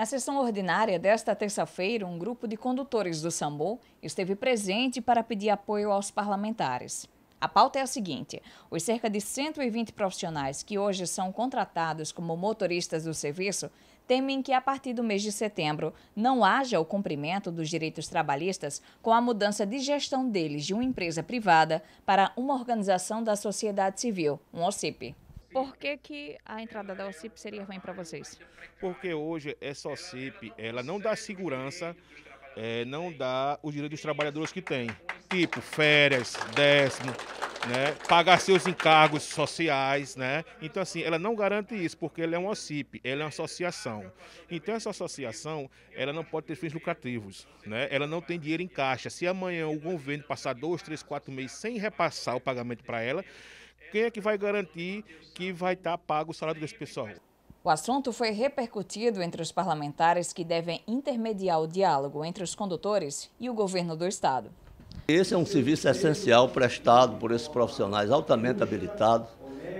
Na sessão ordinária desta terça-feira, um grupo de condutores do SAMBO esteve presente para pedir apoio aos parlamentares. A pauta é a seguinte: os cerca de 120 profissionais que hoje são contratados como motoristas do serviço temem que, a partir do mês de setembro, não haja o cumprimento dos direitos trabalhistas com a mudança de gestão deles de uma empresa privada para uma organização da sociedade civil, um OCIP. Por que, que a entrada da OCIP seria ruim para vocês? Porque hoje essa OCIP, ela não dá segurança, é, não dá os direitos dos trabalhadores que tem. Tipo, férias, décimo, né? pagar seus encargos sociais, né? Então, assim, ela não garante isso, porque ela é uma OCIP, ela é uma associação. Então, essa associação, ela não pode ter fins lucrativos, né? Ela não tem dinheiro em caixa. Se amanhã o governo passar dois, três, quatro meses sem repassar o pagamento para ela, quem é que vai garantir que vai estar tá pago o salário desse pessoal? O assunto foi repercutido entre os parlamentares que devem intermediar o diálogo entre os condutores e o governo do Estado. Esse é um serviço essencial prestado por esses profissionais altamente habilitados,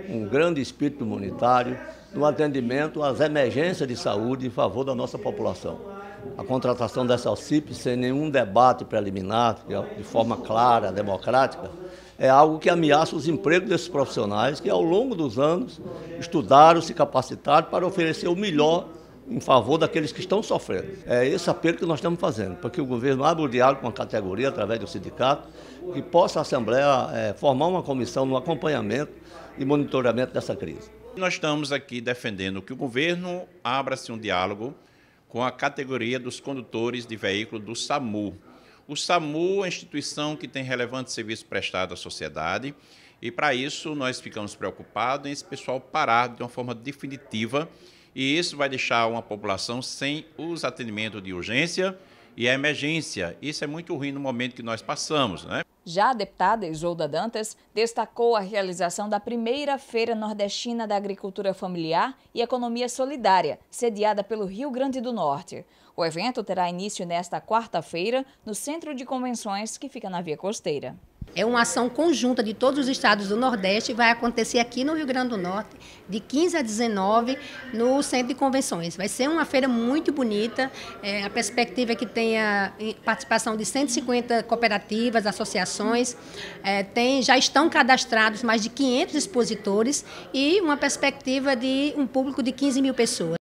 um grande espírito humanitário, no atendimento às emergências de saúde em favor da nossa população. A contratação dessa OCIP, sem nenhum debate preliminar, de forma clara, democrática, é algo que ameaça os empregos desses profissionais que, ao longo dos anos, estudaram, se capacitaram para oferecer o melhor em favor daqueles que estão sofrendo. É esse apelo que nós estamos fazendo, para que o governo abra o diálogo com a categoria, através do sindicato, que possa a Assembleia é, formar uma comissão no acompanhamento e monitoramento dessa crise. Nós estamos aqui defendendo que o governo abra-se um diálogo com a categoria dos condutores de veículo do SAMU, o SAMU é uma instituição que tem relevante serviço prestado à sociedade e, para isso, nós ficamos preocupados em esse pessoal parar de uma forma definitiva e isso vai deixar uma população sem os atendimentos de urgência e emergência. Isso é muito ruim no momento que nós passamos, né? Já a deputada Isolda Dantas destacou a realização da primeira Feira Nordestina da Agricultura Familiar e Economia Solidária, sediada pelo Rio Grande do Norte. O evento terá início nesta quarta-feira no Centro de Convenções, que fica na Via Costeira. É uma ação conjunta de todos os estados do Nordeste, vai acontecer aqui no Rio Grande do Norte, de 15 a 19, no Centro de Convenções. Vai ser uma feira muito bonita, é, a perspectiva é que tenha participação de 150 cooperativas, associações, é, tem, já estão cadastrados mais de 500 expositores e uma perspectiva de um público de 15 mil pessoas.